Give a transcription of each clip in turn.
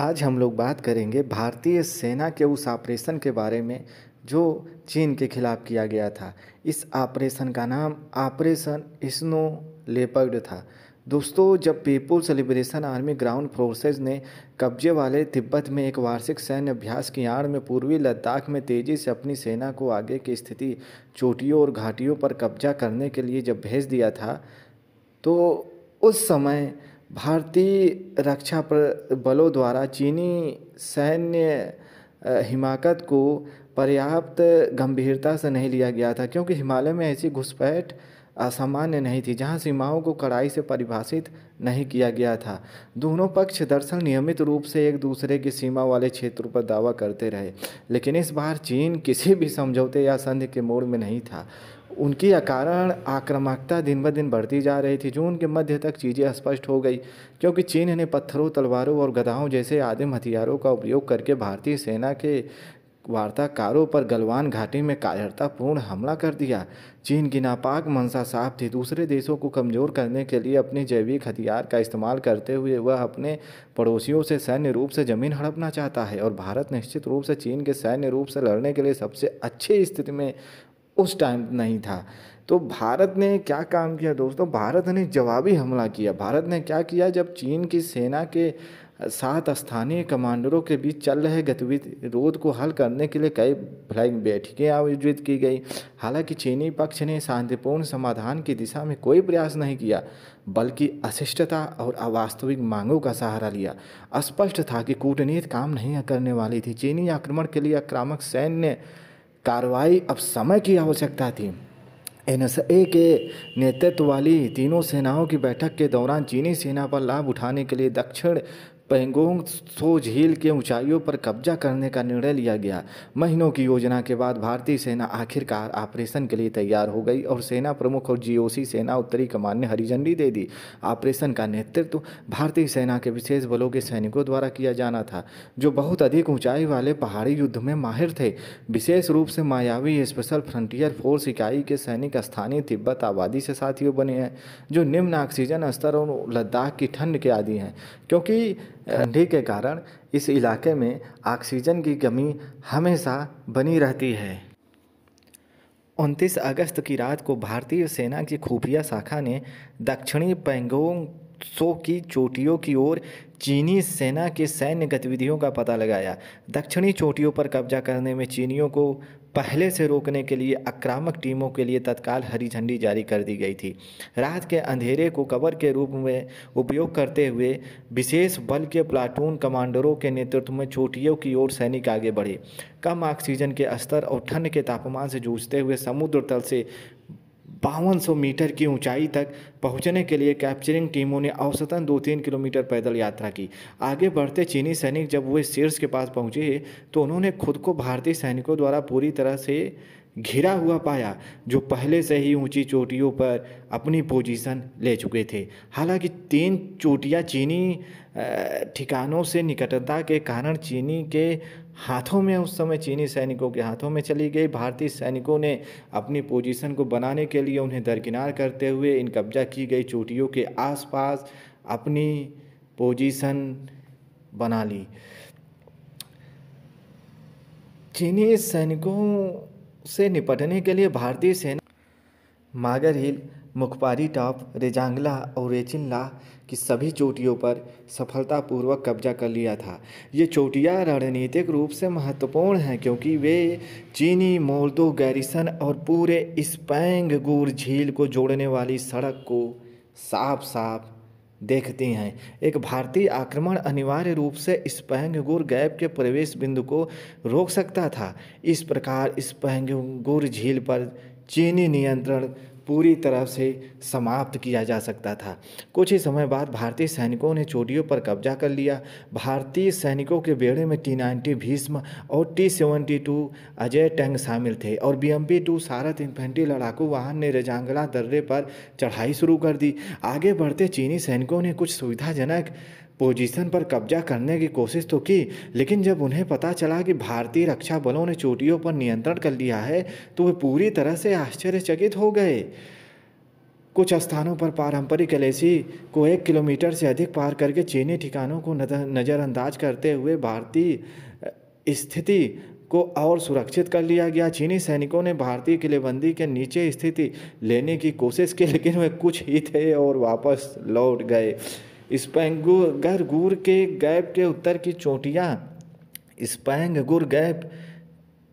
आज हम लोग बात करेंगे भारतीय सेना के उस ऑपरेशन के बारे में जो चीन के खिलाफ किया गया था इस ऑपरेशन का नाम ऑपरेशन स्नो लेपर्ड था दोस्तों जब People's Liberation Army ground forces ने कब्जे वाले तिब्बत में एक वार्षिक सैन्य अभ्यास की आड़ में पूर्वी लद्दाख में तेज़ी से अपनी सेना को आगे की स्थिति चोटियों और घाटियों पर कब्जा करने के लिए जब भेज दिया था तो उस समय भारतीय रक्षा पर बलों द्वारा चीनी सैन्य हिमाकत को पर्याप्त गंभीरता से नहीं लिया गया था क्योंकि हिमालय में ऐसी घुसपैठ असामान्य नहीं थी जहां सीमाओं को कड़ाई से परिभाषित नहीं किया गया था दोनों पक्ष दरअसल नियमित रूप से एक दूसरे की सीमा वाले क्षेत्रों पर दावा करते रहे लेकिन इस बार चीन किसी भी समझौते या संधि के मोड़ में नहीं था उनकी अकारण आक्रामकता दिन ब दिन बढ़ती जा रही थी जून के मध्य तक चीज़ें स्पष्ट हो गई क्योंकि चीन ने पत्थरों तलवारों और गदाओं जैसे आदिम हथियारों का उपयोग करके भारतीय सेना के वार्ताकारों पर गलवान घाटी में कायरतापूर्ण हमला कर दिया चीन की नापाक मनसा साफ थी दूसरे देशों को कमज़ोर करने के लिए अपने जैविक हथियार का इस्तेमाल करते हुए वह अपने पड़ोसियों से सैन्य रूप से ज़मीन हड़पना चाहता है और भारत निश्चित रूप से चीन के सैन्य रूप से लड़ने के लिए सबसे अच्छी स्थिति में उस टाइम नहीं था तो भारत ने क्या काम किया दोस्तों भारत ने जवाबी हमला किया भारत ने क्या किया जब चीन की सेना के सात स्थानीय कमांडरों के बीच चल रहे गतिविधिरोध को हल करने के लिए कई फ्लाइंग बैठकें आयोजित की गई हालांकि चीनी पक्ष ने शांतिपूर्ण समाधान की दिशा में कोई प्रयास नहीं किया बल्कि अशिष्टता और अवास्तविक मांगों का सहारा लिया स्पष्ट था कि कूटनीति काम नहीं करने वाली थी चीनी आक्रमण के लिए आक्रामक सैन्य कार्रवाई अब समय की आवश्यकता थी एनएसए के नेतृत्व वाली तीनों सेनाओं की बैठक के दौरान चीनी सेना पर लाभ उठाने के लिए दक्षिण पेंगोंग सो झील के ऊंचाइयों पर कब्जा करने का निर्णय लिया गया महीनों की योजना के बाद भारतीय सेना आखिरकार ऑपरेशन के लिए तैयार हो गई और सेना प्रमुख और जीओसी सेना उत्तरी कमान ने हरी झंडी दे दी ऑपरेशन का नेतृत्व भारतीय सेना के विशेष बलों के सैनिकों द्वारा किया जाना था जो बहुत अधिक ऊंचाई वाले पहाड़ी युद्ध में माहिर थे विशेष रूप से मायावी स्पेशल फ्रंटियर फोर्स इकाई के सैनिक स्थानीय तिब्बत आबादी से साथियों बने हैं जो निम्न ऑक्सीजन स्तर और लद्दाख की ठंड के आदि हैं क्योंकि ठंडी के कारण इस इलाके में ऑक्सीजन की कमी हमेशा बनी रहती है 29 अगस्त की रात को भारतीय सेना की खुफिया शाखा ने दक्षिणी पेंगोंग सौ की चोटियों की ओर चीनी सेना के सैन्य गतिविधियों का पता लगाया दक्षिणी चोटियों पर कब्जा करने में चीनियों को पहले से रोकने के लिए आक्रामक टीमों के लिए तत्काल हरी झंडी जारी कर दी गई थी रात के अंधेरे को कवर के रूप में उपयोग करते हुए विशेष बल के प्लाटून कमांडरों के नेतृत्व में चोटियों की ओर सैनिक आगे बढ़े कम ऑक्सीजन के स्तर और ठंड के तापमान से जूझते हुए समुद्र तल से बावन मीटर की ऊंचाई तक पहुंचने के लिए कैप्चरिंग टीमों ने औसतन दो तीन किलोमीटर पैदल यात्रा की आगे बढ़ते चीनी सैनिक जब वे शीर्ष के पास पहुंचे तो उन्होंने खुद को भारतीय सैनिकों द्वारा पूरी तरह से घिरा हुआ पाया जो पहले से ही ऊंची चोटियों पर अपनी पोजीशन ले चुके थे हालांकि तीन चोटियां चीनी ठिकानों से निकटता के कारण चीनी के हाथों में उस समय चीनी सैनिकों के हाथों में चली गई भारतीय सैनिकों ने अपनी पोजीशन को बनाने के लिए उन्हें दरकिनार करते हुए इन कब्जा की गई चोटियों के आसपास अपनी पोजीशन बना ली चीनी सैनिकों से निपटने के लिए भारतीय सेना मागर हिल मुखपारी टॉप रेजांगला और रेचिनला की सभी चोटियों पर सफलतापूर्वक कब्जा कर लिया था ये चोटियाँ रणनीतिक रूप से महत्वपूर्ण हैं क्योंकि वे चीनी मोल्दो गैरिसन और पूरे गुर झील को जोड़ने वाली सड़क को साफ साफ देखती हैं एक भारतीय आक्रमण अनिवार्य रूप से स्पैंगगुर गैप के प्रवेश बिंदु को रोक सकता था इस प्रकार स्पैंगगुर झील पर चीनी नियंत्रण पूरी तरह से समाप्त किया जा सकता था कुछ ही समय बाद भारतीय सैनिकों ने चोटियों पर कब्जा कर लिया भारतीय सैनिकों के बेड़े में टी नाइन्टी भीष्म और T seventy two Ajay tank शामिल थे और B M P two Sarath infantry लड़ाकू वाहन ने रजांगला दर्रे पर चढ़ाई शुरू कर दी आगे बढ़ते चीनी सैनिकों ने कुछ सुविधाजनक पोजीशन पर कब्जा करने की कोशिश तो की लेकिन जब उन्हें पता चला कि भारतीय रक्षा बलों ने चोटियों पर नियंत्रण कर लिया है तो वे पूरी तरह से आश्चर्यचकित हो गए कुछ स्थानों पर पारंपरिक कलेसी को एक किलोमीटर से अधिक पार करके चीनी ठिकानों को नज़रअंदाज करते हुए भारतीय स्थिति को और सुरक्षित कर लिया गया चीनी सैनिकों ने भारतीय किलेबंदी के नीचे स्थिति लेने की कोशिश की लेकिन वे कुछ ही थे और वापस लौट गए स्पैंगुर गुर के गैप के उत्तर की चोटियाँ स्पैंग गुर गैप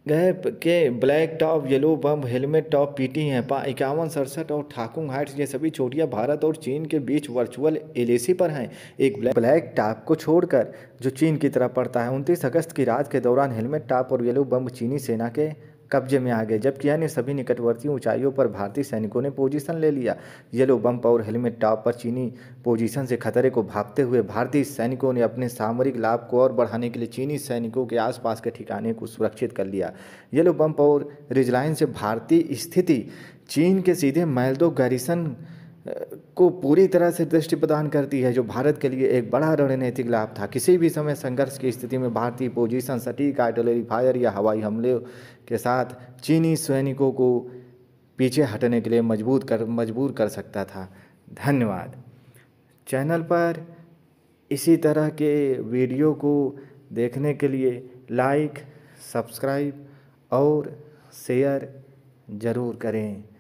गैप के black top yellow bump helmet top PT हैं पा इक्यावन सड़सठ और ठाकुंग हाइट्स ये सभी चोटियाँ भारत और चीन के बीच वर्चुअल एलएसी पर हैं एक ब्लैक ब्लैक टॉप को छोड़कर जो चीन की तरफ पड़ता है उनतीस अगस्त की रात के दौरान हेलमेट टॉप और येलो बम चीनी सेना के कब्जे में आ गए जबकि अन्य सभी निकटवर्ती ऊंचाइयों पर भारतीय सैनिकों ने पोजीशन ले लिया येलो बम्प और हेलमेट टॉप पर चीनी पोजीशन से खतरे को भागते हुए भारतीय सैनिकों ने अपने सामरिक लाभ को और बढ़ाने के लिए चीनी सैनिकों के आसपास के ठिकाने को सुरक्षित कर लिया येलो बम्प और रिजलाइन से भारतीय स्थिति चीन के सीधे मैल्दो गैरिसन को पूरी तरह से दृष्टि प्रदान करती है जो भारत के लिए एक बड़ा रणनीतिक लाभ था किसी भी समय संघर्ष की स्थिति में भारतीय पोजीशन सटीक आर्टिलरी फायर या हवाई हमले के साथ चीनी सैनिकों को पीछे हटने के लिए मजबूत कर मजबूर कर सकता था धन्यवाद चैनल पर इसी तरह के वीडियो को देखने के लिए लाइक सब्सक्राइब और शेयर ज़रूर करें